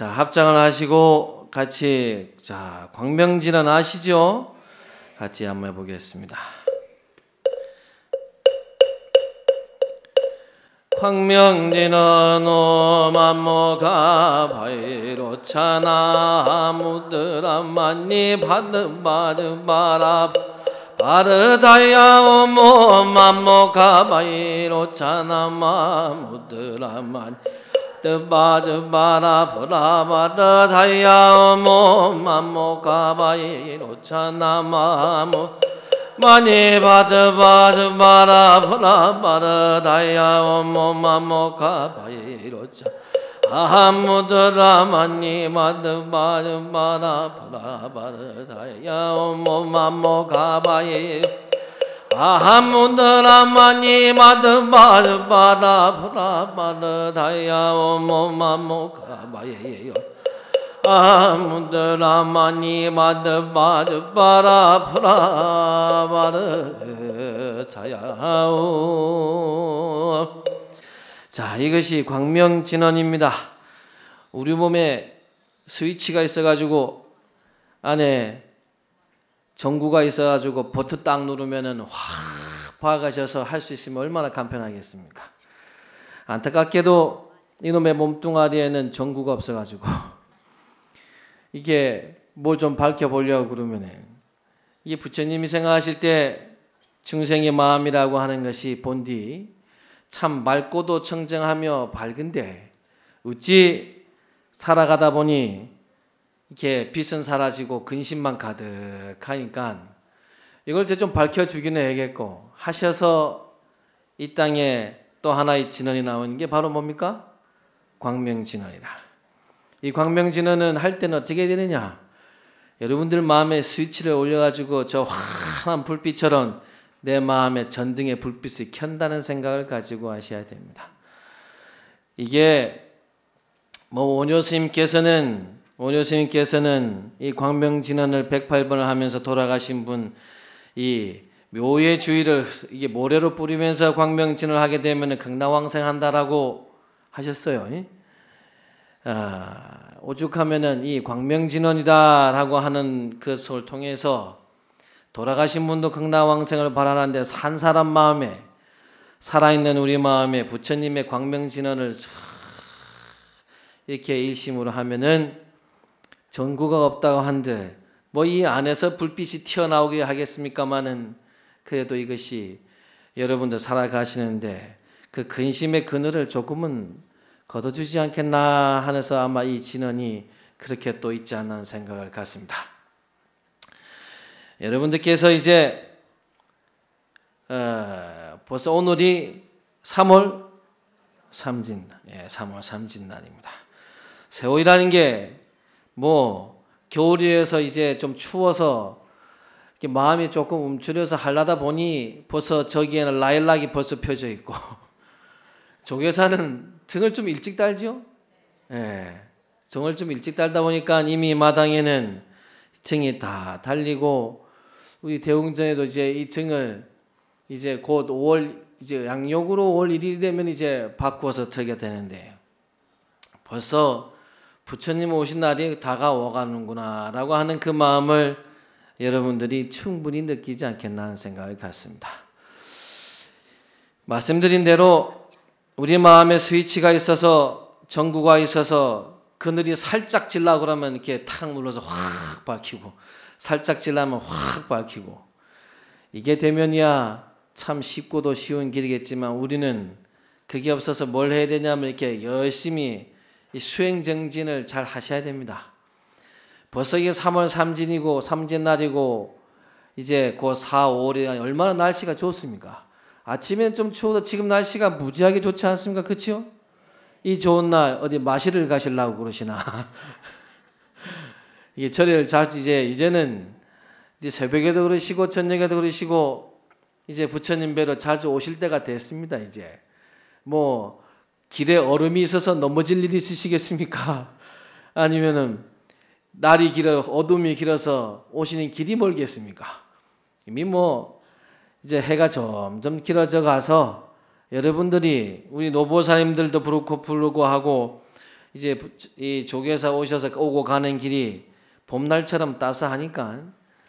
자, 합장을 하시고 같이 자, 광명지는 아시죠? 같이 한번 해 보겠습니다. 황명지는 오만모가 바이로차나 무드라만니 바드바드바라 바르다야 오만모가 바이로차나 무드라만니 뜨바즈바라 브라바라 다야모 마모가바이 로차나마모 마니 바드바즈바라 브라바라 다야모 마모가바이 로차 아하무드라 마니 마드바즈바라 브라바라 다야모 마모가바이 아하무드라마니 마드바르바라바르다야 오모마모카바예요 아무드라마니 마드바르바라바르다야오자 이것이 광명진원입니다 우리 몸에 스위치가 있어가지고 안에 전구가 있어가지고 버튼 딱 누르면은 확 박아셔서 할 수 있으면 얼마나 간편하겠습니까? 안타깝게도 이놈의 몸뚱아리에는 전구가 없어가지고 이게 뭘 좀 밝혀보려고 그러면은 이게 부처님이 생각하실 때 중생의 마음이라고 하는 것이 본디 참 맑고도 청정하며 밝은데 어찌 살아가다 보니 이렇게 빛은 사라지고 근심만 가득하니까 이걸 이제 좀 밝혀주기는 해야겠고 하셔서 이 땅에 또 하나의 진언이 나오는 게 바로 뭡니까? 광명진언이다. 이 광명진언은 할 때는 어떻게 되느냐? 여러분들 마음에 스위치를 올려가지고 저 환한 불빛처럼 내 마음에 전등의 불빛을 켠다는 생각을 가지고 하셔야 됩니다. 이게 뭐 원효스님께서는 오녀 스님께서는 이 광명 진원을 108번을 하면서 돌아가신 분, 이 묘의 주의를 이게 모래로 뿌리면서 광명 진언을 하게 되면 극락왕생한다라고 하셨어요. 아, 오죽하면이 광명 진원이다라고 하는 그것을 통해서 돌아가신 분도 극락왕생을 바라는데 산 사람 마음에 살아있는 우리 마음에 부처님의 광명 진원을 이렇게 일심으로 하면은 전구가 없다고 한들 뭐 이 안에서 불빛이 튀어나오게 하겠습니까마는 그래도 이것이 여러분들 살아가시는데 그 근심의 그늘을 조금은 걷어주지 않겠나 하면서 아마 이 진언이 그렇게 또 있지 않나 생각을 갖습니다. 여러분들께서 이제 어, 벌써 오늘이 3월 삼진, 예, 3월 삼진날입니다. 세월이라는 게뭐 겨울이어서 이제 좀 추워서 마음이 조금 움츠려서 하려다 보니 벌써 저기에는 라일락이 벌써 펴져 있고 조교사는 등을 좀 일찍 달죠. 예. 네. 등을 좀 일찍 달다 보니까 이미 마당에는 등이 다 달리고 우리 대웅전에도 이제 이 등을 이제 곧 5월 이제 양력으로 5월 1일이 되면 이제 바꾸어서 트게 되는데 벌써 부처님 오신 날이 다가와가는구나라고 하는 그 마음을 여러분들이 충분히 느끼지 않겠나 하는 생각을 갖습니다. 말씀드린 대로 우리 마음에 스위치가 있어서 전구가 있어서 그늘이 살짝 질라 그러면 이렇게 탁 눌러서 확 밝히고 살짝 질라면 확 밝히고 이게 되면이야 참 쉽고도 쉬운 길이겠지만 우리는 그게 없어서 뭘 해야 되냐면 이렇게 열심히 수행 정진을 잘 하셔야 됩니다. 벌써 이게 3월 삼진이고 삼진날이고 이제 곧 그 4, 5월이 얼마나 날씨가 좋습니까? 아침에는 좀 추워도 지금 날씨가 무지하게 좋지 않습니까? 그치요? 이 좋은 날 어디 마시를 가실라고 그러시나? 이게 절를잘 이제 이제는 이제 새벽에도 그러시고 저녁에도 그러시고 이제 부처님 뵈러 자주 오실 때가 됐습니다. 이제 뭐 길에 얼음이 있어서 넘어질 일이 있으시겠습니까? 아니면은 날이 길어 어둠이 길어서 오시는 길이 멀겠습니까? 이미 뭐 이제 해가 점점 길어져 가서 여러분들이 우리 노보사님들도 부르고 부르고 하고 이제 이 조계사 오셔서 오고 가는 길이 봄날처럼 따스하니까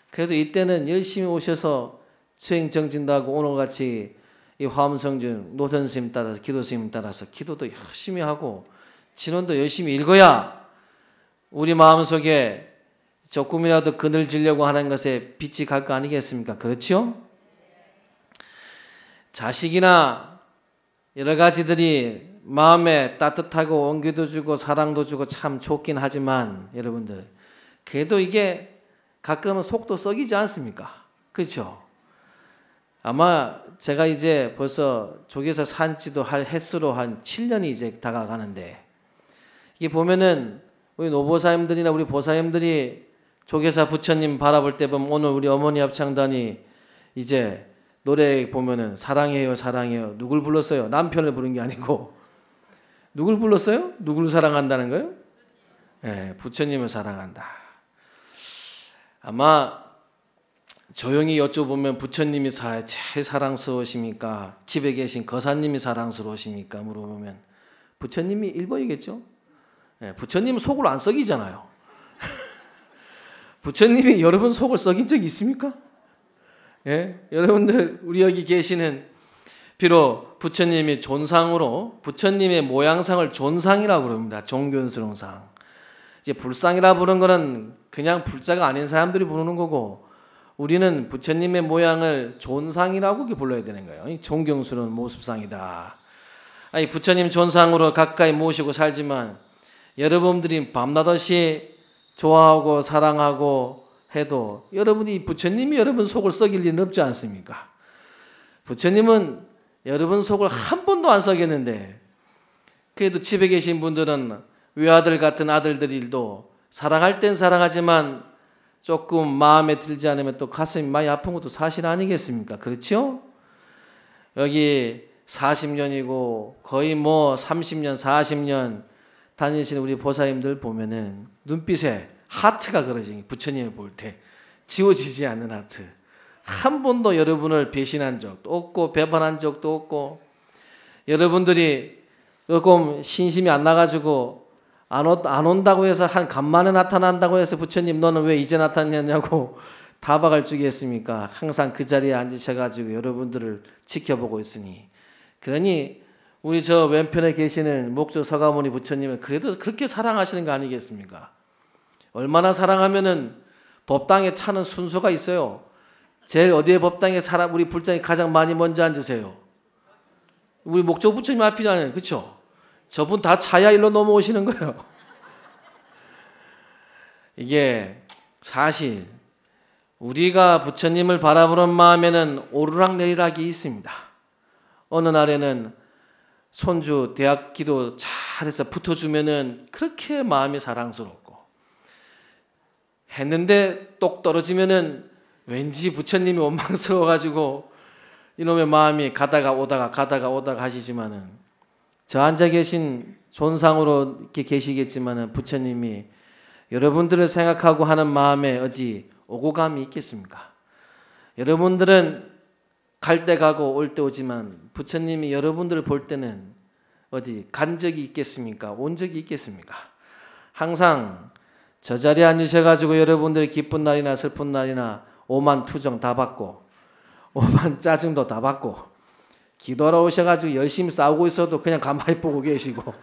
그래도 이때는 열심히 오셔서 수행 정진도 하고 오늘 같이 이화음성준 노선 생님 따라서 기도 생님 따라서 기도도 열심히 하고 진원도 열심히 읽어야 우리 마음속에 조금이라도 그늘지려고 하는 것에 빛이 갈 거 아니겠습니까? 그렇지요? 자식이나 여러 가지들이 마음에 따뜻하고 온기도 주고 사랑도 주고 참 좋긴 하지만 여러분들 그래도 이게 가끔은 속도 썩이지 않습니까? 그렇죠? 아마 제가 이제 벌써 조계사 산지도 할 횟수로 한 7년이 이제 다가가는데 이게 보면은 우리 노보사님들이나 우리 보사님들이 조계사 부처님 바라볼 때 보면 오늘 우리 어머니 합창단이 이제 노래 보면은 사랑해요 사랑해요 누굴 불렀어요 남편을 부른 게 아니고 누굴 불렀어요 누굴 사랑한다는 거예요? 예, 부처님을 사랑한다. 아마 조용히 여쭤보면 부처님이 제일 사랑스러우십니까? 집에 계신 거사님이 사랑스러우십니까? 물어보면 부처님이 1번이겠죠? 예, 부처님 속을 안 썩이잖아요. 부처님이 여러분 속을 썩인 적 있습니까? 예? 여러분들 우리 여기 계시는 비록 부처님이 존상으로 부처님의 모양상을 존상이라고 부릅니다. 종교스러운 상. 이제 불상이라 부르는 거는 그냥 불자가 아닌 사람들이 부르는 거고 우리는 부처님의 모양을 존상이라고 불러야 되는 거예요. 존경스러운 모습상이다. 아니, 부처님 존상으로 가까이 모시고 살지만 여러분들이 밤낮없이 좋아하고 사랑하고 해도 여러분이 부처님이 여러분 속을 썩일 일은 없지 않습니까? 부처님은 여러분 속을 한 번도 안 썩였는데 그래도 집에 계신 분들은 외아들 같은 아들들일도 사랑할 땐 사랑하지만 조금 마음에 들지 않으면 또 가슴이 많이 아픈 것도 사실 아니겠습니까? 그렇죠? 여기 40년이고 거의 뭐 30년, 40년 다니신 우리 보사님들 보면은 눈빛에 하트가 그려진 부처님을 볼 때 지워지지 않는 하트. 한 번도 여러분을 배신한 적도 없고 배반한 적도 없고 여러분들이 조금 신심이 안 나가지고 안, 오, 안 온다고 해서 한 간만에 나타난다고 해서 부처님 너는 왜 이제 나타났냐고 다박갈주기했습니까 항상 그 자리에 앉으셔가지고 여러분들을 지켜보고 있으니 그러니 우리 저 왼편에 계시는 목조 서가모니 부처님은 그래도 그렇게 사랑하시는 거 아니겠습니까? 얼마나 사랑하면은 법당에 차는 순서가 있어요. 제일 어디에 법당에 사람 우리 불장이 가장 많이 먼저 앉으세요. 우리 목조 부처님 앞이잖아요, 그렇죠? 저분 다 차야 일로 넘어오시는 거예요. 이게 사실 우리가 부처님을 바라보는 마음에는 오르락내리락이 있습니다. 어느 날에는 손주 대학 기도 잘해서 붙어주면은 그렇게 마음이 사랑스럽고 했는데 똑 떨어지면은 왠지 부처님이 원망스러워가지고 이놈의 마음이 가다가 오다가 가다가 오다가 하시지만은 저 앉아 계신 존상으로 이렇게 계시겠지만 부처님이 여러분들을 생각하고 하는 마음에 어디 오고감이 있겠습니까? 여러분들은 갈 때 가고 올 때 오지만 부처님이 여러분들을 볼 때는 어디 간 적이 있겠습니까? 온 적이 있겠습니까? 항상 저 자리에 앉으셔가지고 여러분들의 기쁜 날이나 슬픈 날이나 오만 투정 다 받고 오만 짜증도 다 받고 기도하러 오셔가지고 열심히 싸우고 있어도 그냥 가만히 보고 계시고.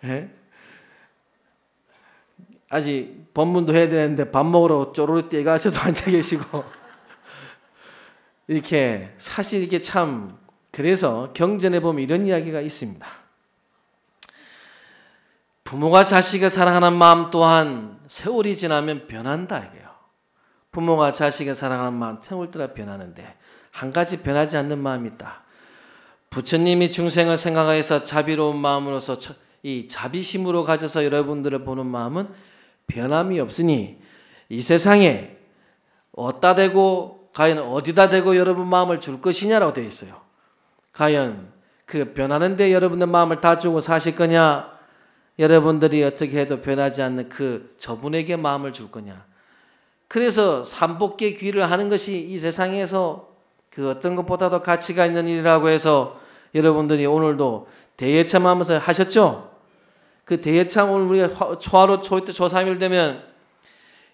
예? 아직 법문도 해야 되는데 밥 먹으러 쪼르르 뛰어가셔도 앉아 계시고. 이렇게 사실 이게 참 그래서 경전에 보면 이런 이야기가 있습니다. 부모가 자식을 사랑하는 마음 또한 세월이 지나면 변한다 이게요. 부모가 자식을 사랑하는 마음 세월 따라 변하는데 한 가지 변하지 않는 마음이 있다. 부처님이 중생을 생각하여서 자비로운 마음으로서 이 자비심으로 가져서 여러분들을 보는 마음은 변함이 없으니 이 세상에 어디다 대고 과연 어디다 대고 여러분 마음을 줄 것이냐라고 되어 있어요. 과연 그 변하는데 여러분의 마음을 다 주고 사실 거냐? 여러분들이 어떻게 해도 변하지 않는 그 저분에게 마음을 줄 거냐? 그래서 삼복계 귀를 하는 것이 이 세상에서 그 어떤 것보다도 가치가 있는 일이라고 해서 여러분들이 오늘도 대예참하면서 하셨죠? 그 대예참 오늘 우리가 초하루 초때 초삼일 되면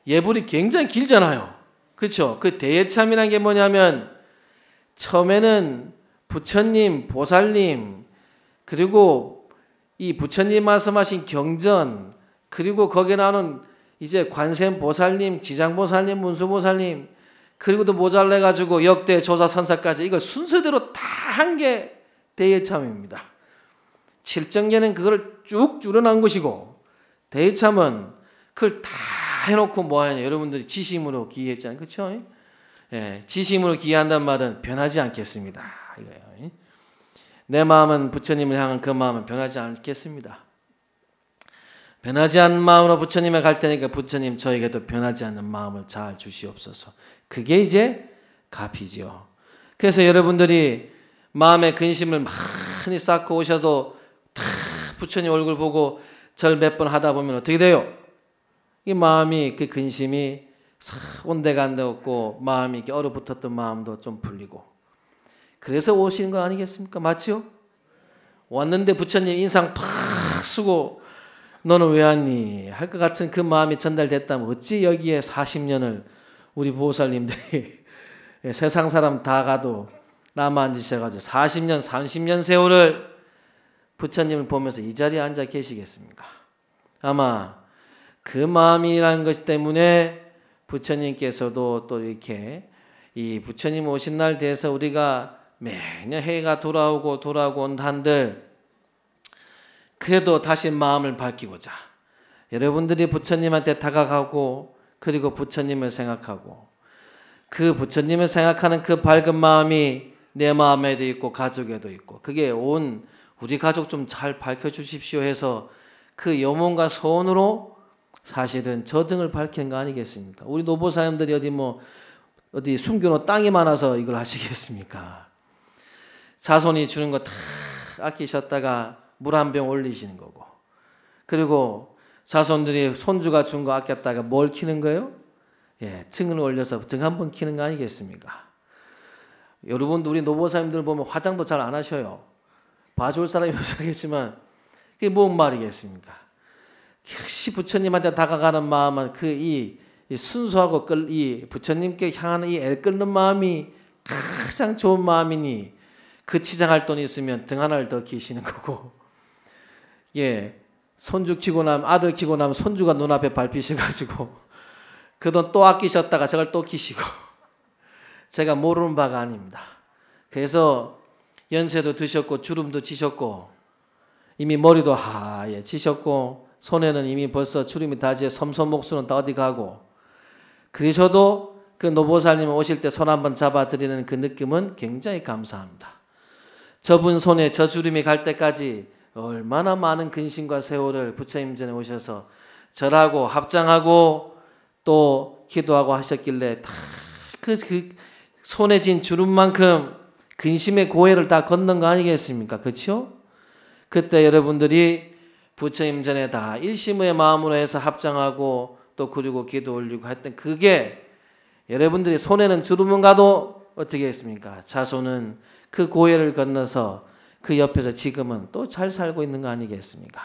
예불이 굉장히 길잖아요. 그렇죠? 그 대예참이란 게 뭐냐면 처음에는 부처님, 보살님 그리고 이 부처님 말씀하신 경전 그리고 거기에 나오는 이제 관세음보살님, 지장보살님, 문수보살님 그리고도 모자래 가지고 역대 조사 선사까지 이걸 순서대로 다 한 게 대예참입니다. 칠정제는 그걸 쭉 줄여난 것이고 대예참은 그걸 다 해놓고 뭐하냐 여러분들이 지심으로 기했잖아요 그렇죠? 예, 지심으로 기한단 말은 변하지 않겠습니다. 이거예요. 내 마음은 부처님을 향한 그 마음은 변하지 않겠습니다. 변하지 않은 마음으로 부처님에 갈 테니까 부처님 저에게도 변하지 않는 마음을 잘 주시옵소서. 그게 이제 갑이죠 그래서 여러분들이 마음에 근심을 많이 쌓고 오셔도 다 부처님 얼굴 보고 절 몇 번 하다 보면 어떻게 돼요? 이 마음이 그 근심이 온데간데 없고 마음이 이렇게 얼어붙었던 마음도 좀 풀리고 그래서 오신 거 아니겠습니까? 맞지요? 왔는데 부처님 인상 팍 쓰고 너는 왜 왔니? 할 것 같은 그 마음이 전달됐다면 어찌 여기에 40년을 우리 보호사님들이 예, 세상 사람 다 가도 나만 앉으셔가지고 40년, 30년 세월을 부처님을 보면서 이 자리에 앉아 계시겠습니까? 아마 그 마음이라는 것이 때문에 부처님께서도 또 이렇게 이 부처님 오신 날대해서 우리가 매년 해가 돌아오고 돌아오고 온한들 그래도 다시 마음을 밝히고자 여러분들이 부처님한테 다가가고 그리고 부처님을 생각하고 그 부처님을 생각하는 그 밝은 마음이 내 마음에도 있고 가족에도 있고 그게 온 우리 가족 좀 잘 밝혀 주십시오 해서 그 염원과 소원으로 사실은 저 등을 밝히는 거 아니겠습니까? 우리 노보사님들이 어디 뭐 어디 숨겨놓은 땅이 많아서 이걸 하시겠습니까? 자손이 주는 거 다 아끼셨다가 물 한 병 올리시는 거고 그리고 자손들이 손주가 준 거 아꼈다가 뭘 키는 거예요? 예, 등을 올려서 등 한번 키는 거 아니겠습니까? 여러분 우리 노보사님들 보면 화장도 잘 안 하셔요. 봐줄 사람이 없겠지만 그게 뭔 말이겠습니까? 역시 부처님한테 다가가는 마음은 그이 이 순수하고 끌, 이 부처님께 향하는 이애 끓는 마음이 가장 좋은 마음이니 그 치장할 돈 있으면 등 하나를 더 기시는 거고 예 손주 키고 나면 아들 키고 나면 손주가 눈앞에 밟히셔가지고 그 돈 또 아끼셨다가 저걸 또 키시고 제가 모르는 바가 아닙니다. 그래서 연세도 드셨고 주름도 지셨고 이미 머리도 하얘 지셨고 손에는 이미 벌써 주름이 다지에 섬섬 목수는 다 어디 가고 그러셔도 그 노보살님 오실 때 손 한번 잡아드리는 그 느낌은 굉장히 감사합니다. 저분 손에 저 주름이 갈 때까지 얼마나 많은 근심과 세월을 부처님 전에 오셔서 절하고 합장하고 또 기도하고 하셨길래 다그 그 손에 진 주름만큼 근심의 고해를 다 걷는 거 아니겠습니까? 그렇죠? 그때 여러분들이 부처님 전에 다 일심의 마음으로 해서 합장하고 또 그리고 기도 올리고 했던 그게 여러분들이 손에는 주름은 가도 어떻게 했습니까? 자손은 그 고해를 건너서 그 옆에서 지금은 또 잘 살고 있는 거 아니겠습니까?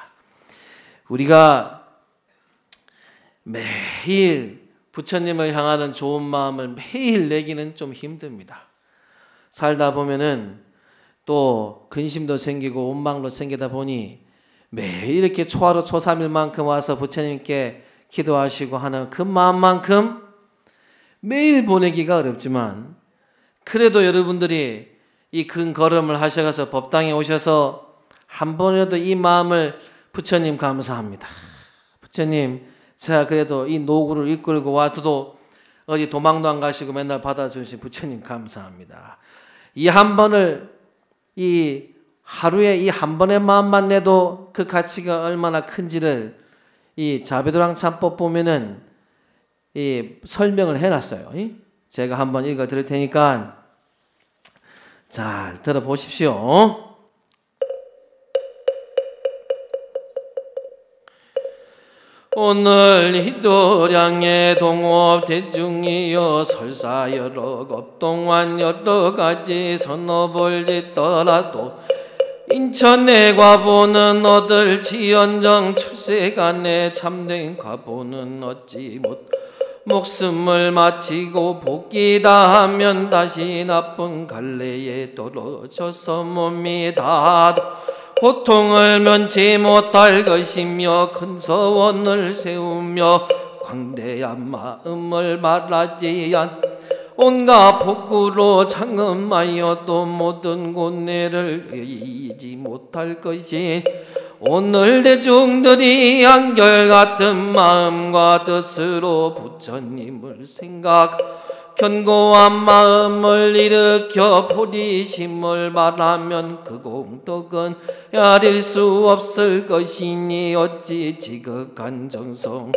우리가 매일 부처님을 향하는 좋은 마음을 매일 내기는 좀 힘듭니다. 살다 보면은 또 근심도 생기고 원망도 생기다 보니 매일 이렇게 초하루 초삼일만큼 와서 부처님께 기도하시고 하는 그 마음만큼 매일 보내기가 어렵지만 그래도 여러분들이 이큰 걸음을 하셔서 법당에 오셔서 한 번이라도 이 마음을 부처님 감사합니다. 부처님, 제가 그래도 이 노구를 이끌고 와서도 어디 도망도 안 가시고 맨날 받아주신 부처님 감사합니다. 이 한 번을 이 하루에 이 한 번의 마음만 내도 그 가치가 얼마나 큰지를 이 자비도랑 참법 보면은 이 설명을 해놨어요. 제가 한번 읽어 드릴 테니까 잘 들어보십시오. 오늘 희도량의 동업 대중이여 설사 여러 겁동안 여러 가지 선업을 짓더라도 인천의 과보는 얻을 지연정 출세간에 참된 과보는 얻지 못 목숨을 마치고 복귀다 하면 다시 나쁜 갈래에 떨어져서 몸이 다 고통을 면치 못할 것이며 큰 서원을 세우며 광대한 마음을 말하지 않 온갖 복구로 창음하여 도 모든 고뇌를 이지 기 못할 것이 오늘 대중들이 한결같은 마음과 뜻으로 부처님을 생각 견고한 마음을 일으켜 보리심을 바라면 그 공덕은 아릴수 없을 것이니 어찌 지극한 정성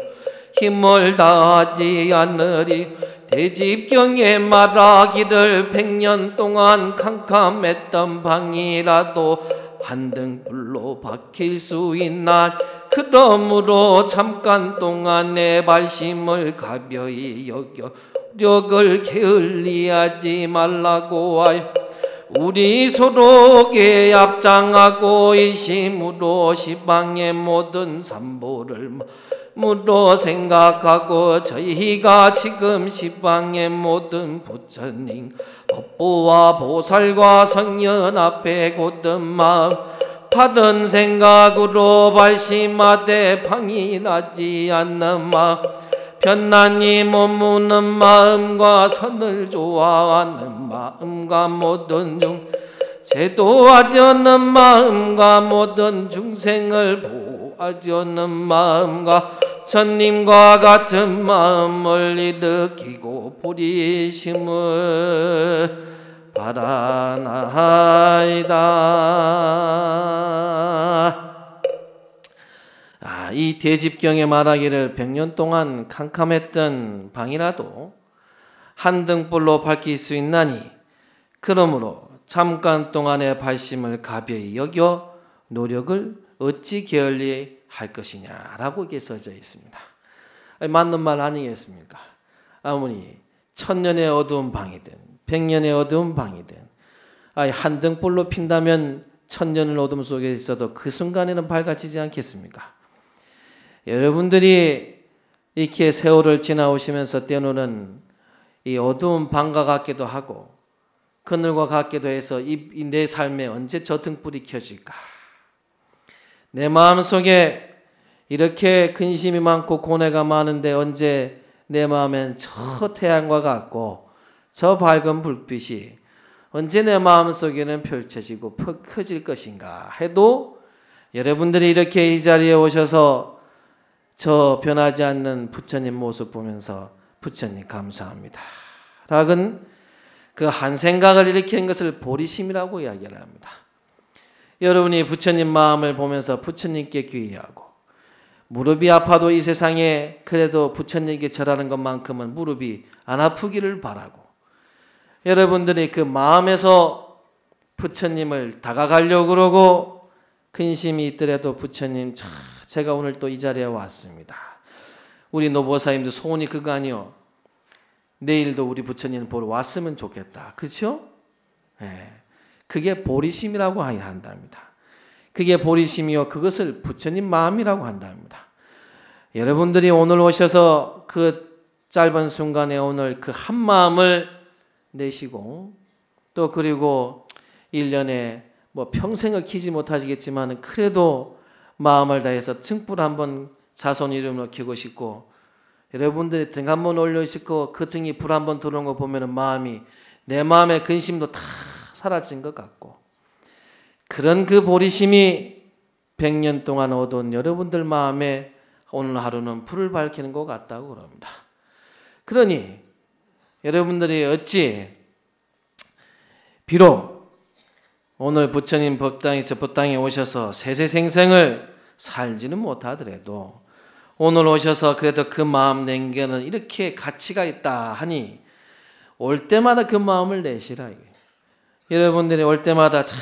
힘을 다하지 않으리 대집경에 말하기를 백년 동안 캄캄했던 방이라도 반등불로 박힐 수 있나 그러므로 잠깐 동안 내 발심을 가벼이 여겨 력을 게을리하지 말라고 하여 우리 소록에 앞장하고 일심으로 시방의 모든 산보를 물로 생각하고 저희가 지금 시방의 모든 부처님 법보와 보살과 성년 앞에 곧은 마음 바른 생각으로 발심하되 방이 나지 않는 마음 편안히 머무는 마음과 선을 좋아하는 마음과 모든 중 제도하려는 마음과 모든 중생을 보호 하지 않는 마음과 천님과 같은 마음을 느끼고 부리심을 바라나이다. 아, 이 대집경의 말하기를 100년 동안 캄캄했던 방이라도 한 등불로 밝힐 수 있나니 그러므로 잠깐 동안의 발심을 가벼이 여겨 노력을 어찌 게을리 할 것이냐라고 이게 써져 있습니다. 맞는 말 아니겠습니까? 아무니 천년의 어두운 방이든 백년의 어두운 방이든 한 등불로 핀다면 천년을 어둠 속에 있어도 그 순간에는 밝아지지 않겠습니까? 여러분들이 이렇게 세월을 지나오시면서 때로는 이 어두운 방과 같기도 하고 그늘과 같기도 해서 이내 삶에 언제 저 등불이 켜질까? 내 마음속에 이렇게 근심이 많고 고뇌가 많은데 언제 내 마음엔 저 태양과 같고 저 밝은 불빛이 언제 내 마음속에는 펼쳐지고 퍽커질 것인가 해도 여러분들이 이렇게 이 자리에 오셔서 저 변하지 않는 부처님 모습 보면서 부처님 감사합니다. 라는 그 한 생각을 일으키는 것을 보리심이라고 이야기를 합니다. 여러분이 부처님 마음을 보면서 부처님께 귀의하고 무릎이 아파도 이 세상에 그래도 부처님께 절하는 것만큼은 무릎이 안 아프기를 바라고 여러분들이 그 마음에서 부처님을 다가가려고 그러고 근심이 있더라도 부처님 참 제가 오늘 또 이 자리에 왔습니다. 우리 노보사님도 소원이 그거 아니요. 내일도 우리 부처님 보러 왔으면 좋겠다. 그렇죠? 네. 그게 보리심이라고 한답니다. 그게 보리심이요. 그것을 부처님 마음이라고 한답니다. 여러분들이 오늘 오셔서 그 짧은 순간에 오늘 그 한 마음을 내시고 또 그리고 1년에 뭐 평생을 키지 못하시겠지만 그래도 마음을 다해서 증불 한번 자손 이름으로 키고 싶고 여러분들이 등 한 번 올려 싶고 그 등이 불 한번 들어온 거보면 마음이 내 마음의 근심도 다 사라진 것 같고 그런 그 보리심이 100년 동안 얻은 여러분들 마음에 오늘 하루는 불을 밝히는 것 같다고 그럽니다. 그러니 여러분들이 어찌 비록 오늘 부처님 법당에서 법당에 오셔서 세세생생을 살지는 못하더라도 오늘 오셔서 그래도 그 마음 냉겨는 이렇게 가치가 있다 하니 올 때마다 그 마음을 내시라. 여러분들이 올 때마다 참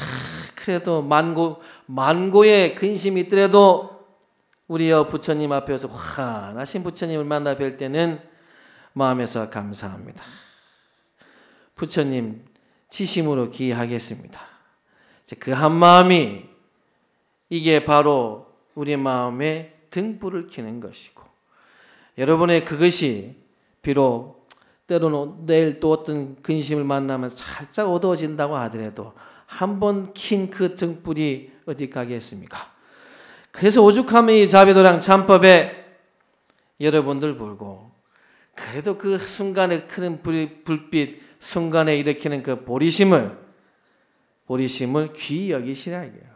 그래도 만고 만고의 근심이 있더라도 우리여 부처님 앞에서 환하신 부처님을 만나 뵐 때는 마음에서 감사합니다. 부처님 지심으로 기하겠습니다. 그 한 마음이 이게 바로 우리 마음의 등불을 켜는 것이고 여러분의 그것이 비록 때로는 내일 또 어떤 근심을 만나면 살짝 어두워진다고 하더라도 한 번 킨 그 등불이 어디 가겠습니까? 그래서 오죽하면 이 자비도랑 참법에 여러분들 보고 그래도 그 순간에 큰 불, 불빛 순간에 일으키는 그 보리심을 보리심을 귀히 여기시라 이게요.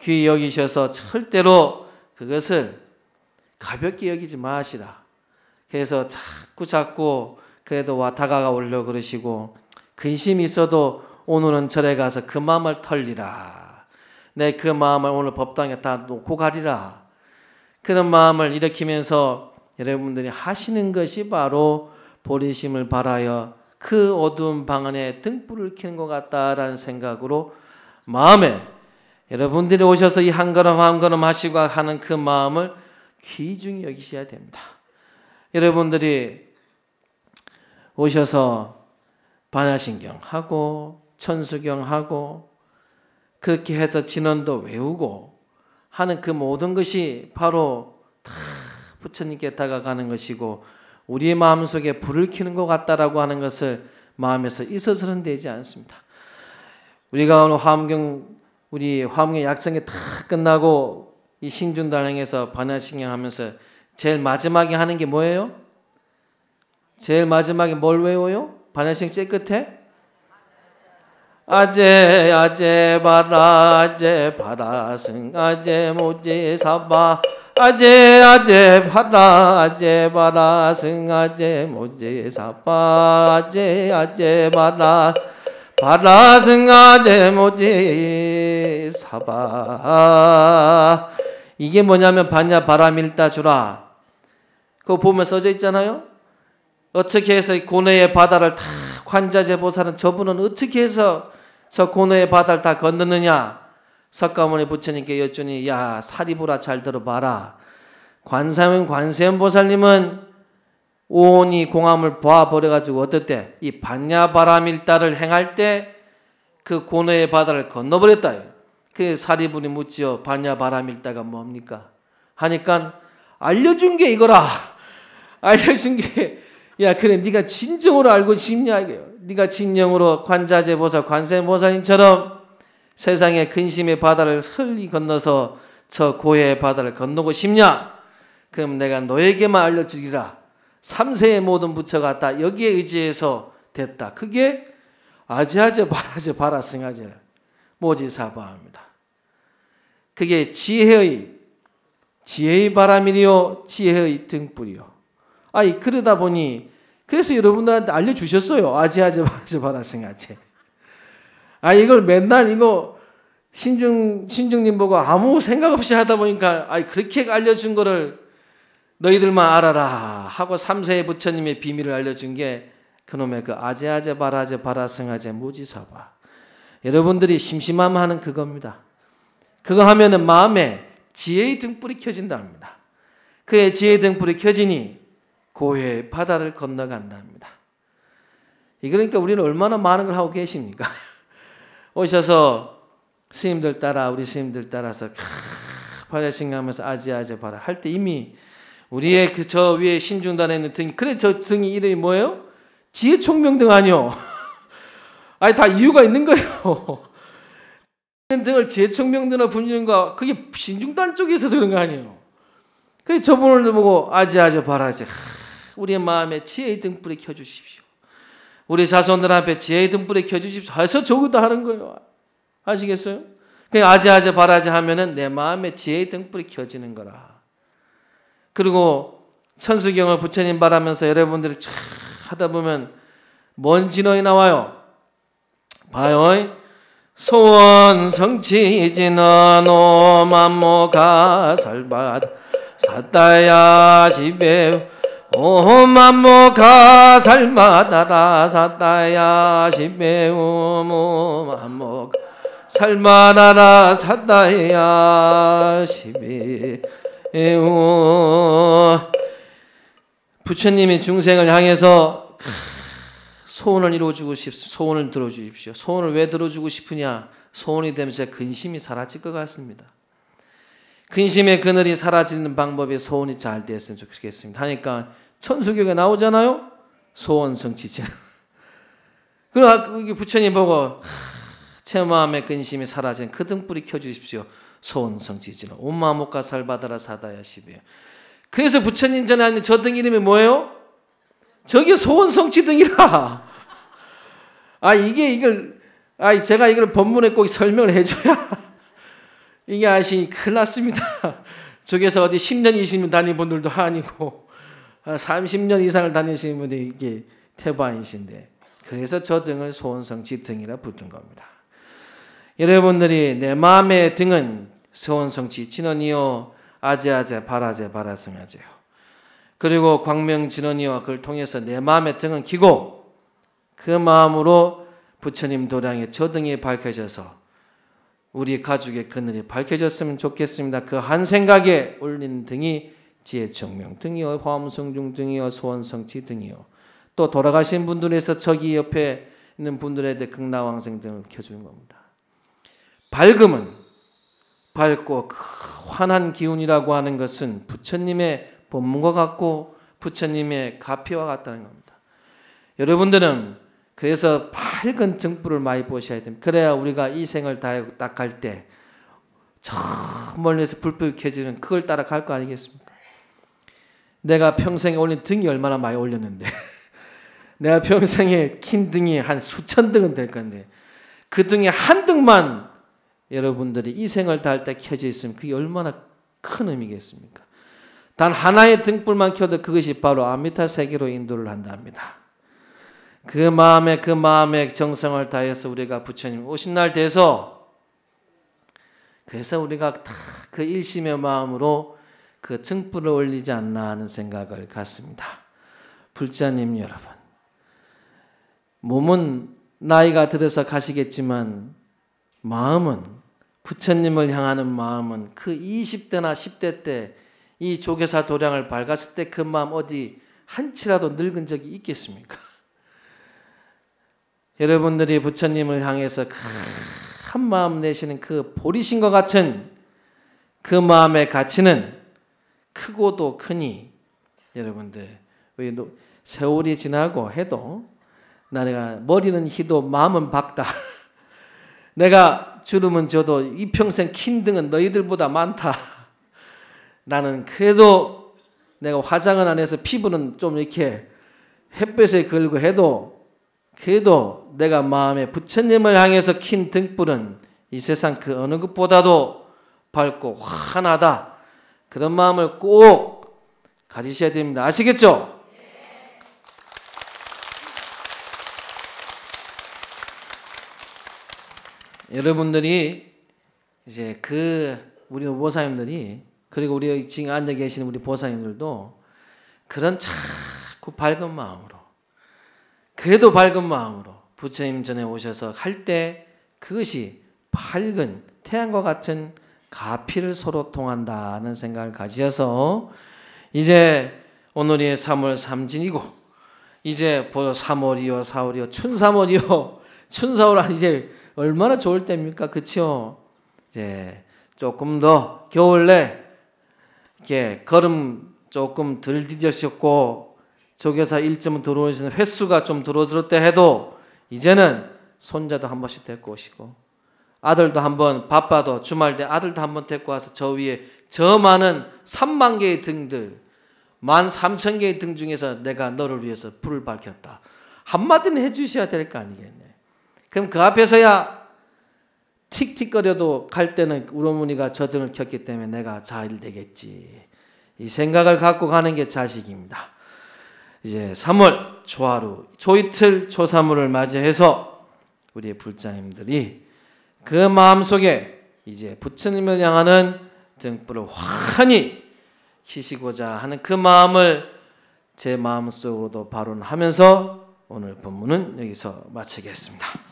귀히 여기셔서 절대로 그것을 가볍게 여기지 마시라. 그래서 자꾸 자꾸 그래도 와 다가가 오려 그러시고 근심이 있어도 오늘은 절에 가서 그 마음을 털리라. 내 그 마음을 오늘 법당에 다 놓고 가리라. 그런 마음을 일으키면서 여러분들이 하시는 것이 바로 보리심을 바라여 그 어두운 방 안에 등불을 켜는 것 같다라는 생각으로 마음에 여러분들이 오셔서 이 한 걸음 한 걸음 하시고 하는 그 마음을 귀중히 여기셔야 됩니다. 여러분들이 오셔서 반야신경 하고 천수경 하고 그렇게 해서 진언도 외우고 하는 그 모든 것이 바로 다 부처님께 다가가는 것이고 우리의 마음속에 불을 켜는 것 같다라고 하는 것을 마음에서 있어서는 되지 않습니다. 우리가 오늘 화엄경 우리 화엄경 약성이 다 끝나고 이 신준단행에서 반야신경 하면서 제일 마지막에 하는 게 뭐예요? 제일 마지막에 뭘 외워요? 반야식 제일 끝에? 아제 아제 바라 아제 바라승 아제 모제 사바 아제 아제 바라 아제 바라승 아제 모제 사바 아제 아제 바라 바라승 아제 모제 사바 이게 뭐냐면 반야 바람일다 주라 그거 보면 써져 있잖아요 어떻게 해서 고뇌의 바다를 다 환자 제보사는 저분은 어떻게 해서 저 고뇌의 바다를 다 건너느냐? 석가모니 부처님께 여쭈니 야 사리부라 잘 들어봐라. 관사음 관세음 보살님은 오온이 공함을 보아버려가지고 어땠대? 이반야바라밀다를 행할 때 그 고뇌의 바다를 건너버렸다. 그 사리분이 묻지요. 반야바라밀다가 뭡니까? 하니까 알려준 게 이거라. 알려준 게야 그래 네가 진정으로 알고 싶냐 이거요. 네가 진정으로 관자재 보살 관세 보살님처럼 세상의 근심의 바다를 설리 건너서 저 고해의 바다를 건너고 싶냐? 그럼 내가 너에게만 알려주리라. 삼세의 모든 부처가 다 여기에 의지해서 됐다. 그게 아제아제 바라제 바라승아제 모지사바입니다. 그게 지혜의 지혜의 바람이요 지혜의 등불이요. 아이 그러다 보니 그래서 여러분들한테 알려주셨어요. 아지아제 바라제 바라생 아제. 아 이걸 맨날 이거 신중 신중님 보고 아무 생각 없이 하다 보니까 아 그렇게 알려준 거를 너희들만 알아라 하고 3세의 부처님의 비밀을 알려준 게 그놈의 그 아제아제 바라제 바라생아제 무지사바. 여러분들이 심심함 하는 그겁니다. 그거 하면은 마음에 지혜의 등불이 켜진답니다. 그의 지혜의 등불이 켜지니 고해 바다를 건너간답니다. 그러니까 우리는 얼마나 많은 걸 하고 계십니까? 오셔서 스님들 따라 우리 스님들 따라서 바다 신가면서 아지아지 바라 할 때 이미 우리의 그 저 위에 신중단에 있는 등이 그래 저 등이 이름이 뭐예요? 지혜총명등 아니요? 아니 다 이유가 있는 거예요. 등을 지혜총명등으로 분리는 거 그게 신중단 쪽에 있어서 그런 거 아니에요? 그 저분을 보고 아지아지 바라지. 우리의 마음에 지혜의 등불이 켜주십시오. 우리 자손들 앞에 지혜의 등불이 켜주십시오. 해서 저기도 하는 거예요. 아시겠어요? 그냥 아재아재 바라지 하면은 내 마음에 지혜의 등불이 켜지는 거라. 그리고 천수경을 부처님 바라면서 여러분들이 쫙 하다 보면 뭔 진언이 나와요? 봐요. 소원 성취 진언 오만모가 설밭 사다야 집에 오만모가 살마나라 사다야 시메오모 만모 살마나라 사다야 시메오 부처님이 중생을 향해서 소원을 이루어주고 싶 소원을 들어주십시오. 소원을 왜 들어주고 싶으냐? 소원이 되면서 근심이 사라질 것 같습니다. 근심의 그늘이 사라지는 방법에 소원이 잘 됐으면 좋겠습니다. 하니까 천수교가 나오잖아요. 소원 성취자. 그리고 아, 부처님 보고 제 마음의 근심이 사라진 그 등불이 켜주십시오. 소원 성취지 온마목가살 받아라 사다야 시비에. 그래서 부처님 전에 하는 저 등 이름이 뭐예요? 저게 소원 성취 등이라. 아 이게 이걸 아 제가 이걸 법문에 꼭 설명을 해줘야 이게 아시니 큰일 났습니다. 저기서 어디 10년 20년 다닌 분들도 아니고 30년 이상을 다니신 분이 이게 태반이신데 그래서 저 등을 소원성치 등이라 부른 겁니다. 여러분들이 내 마음의 등은 소원성치 진원이요 아재아재 바라재 바라승아재요. 그리고 광명진원이와 그를 통해서 내 마음의 등은 키고 그 마음으로 부처님 도량의 저 등이 밝혀져서 우리 가족의 그늘이 밝혀졌으면 좋겠습니다. 그 한 생각에 올린 등이 지혜 청명 등이요 화엄성중 등이요 소원성취 등이요 또 돌아가신 분들에서 저기 옆에 있는 분들에 대해 극락왕생 등을 켜주는 겁니다. 밝음은 밝고 환한 기운이라고 하는 것은 부처님의 본문과 같고 부처님의 가피와 같다는 겁니다. 여러분들은 그래서 밝은 등불을 많이 보셔야 됩니다. 그래야 우리가 이 생을 다딱갈때저 멀리서 불빛이 켜지는 그걸 따라 갈거 아니겠습니까? 내가 평생에 올린 등이 얼마나 많이 올렸는데. 내가 평생에 킨 등이 한 수천 등은 될 건데. 그 등에 한 등만 여러분들이 이 생을 다할 때 켜져 있으면 그게 얼마나 큰 의미겠습니까? 단 하나의 등불만 켜도 그것이 바로 아미타 세계로 인도를 한답니다. 그 마음에 그 마음에 정성을 다해서 우리가 부처님 오신 날 돼서 그래서 우리가 다 그 일심의 마음으로 그 증불을 올리지 않나 하는 생각을 갖습니다. 불자님 여러분, 몸은 나이가 들어서 가시겠지만 마음은 부처님을 향하는 마음은 그 20대나 10대 때 이 조계사 도량을 밝았을 때 그 마음 어디 한치라도 늙은 적이 있겠습니까? 여러분들이 부처님을 향해서 큰 마음 내시는 그 보리신 것 같은 그 마음의 가치는 크고도 크니 여러분들 세월이 지나고 해도 내가 머리는 희도 마음은 밝다. 내가 주름은 저도 이 평생 킨 등은 너희들보다 많다. 나는 그래도 내가 화장은 안 해서 피부는 좀 이렇게 햇볕에 걸고 해도 그래도 내가 마음에 부처님을 향해서 킨 등불은 이 세상 그 어느 것보다도 밝고 환하다. 그런 마음을 꼭 가지셔야 됩니다. 아시겠죠? 여러분들이 이제 그 우리 보사님들이 그리고 우리 지금 앉아 계시는 우리 보사님들도 그런 자꾸 밝은 마음으로 그래도 밝은 마음으로 부처님 전에 오셔서 할 때 그것이 밝은 태양과 같은 가피를 서로 통한다는 생각을 가지셔서 이제 오늘이 3월 3진이고 이제 3월이요 4월이요 춘3월이요춘4월 이제 얼마나 좋을 때입니까 그치요 이제 조금 더 겨울 내 이렇게 걸음 조금 덜 디디셨고 조교사 일점 들어오시는 횟수가 좀 들어올 때 해도 이제는 손자도 한 번씩 데리고 오시고 아들도 한번 바빠도 주말 때 아들도 한번 데리고 와서 저 위에 저 많은 3만 개의 등들, 만 3천 개의 등 중에서 내가 너를 위해서 불을 밝혔다. 한마디는 해주셔야 될 거 아니겠네. 그럼 그 앞에서야 틱틱거려도 갈 때는 우러무니가 저 등을 켰기 때문에 내가 잘 되겠지. 이 생각을 갖고 가는 게 자식입니다. 이제 3월 초하루, 초이틀, 초사물을 맞이해서 우리의 불자님들이 그 마음속에 이제 부처님을 향하는 등불을 환히 키시고자 하는 그 마음을 제 마음속으로도 발언하면서 오늘 본문은 여기서 마치겠습니다.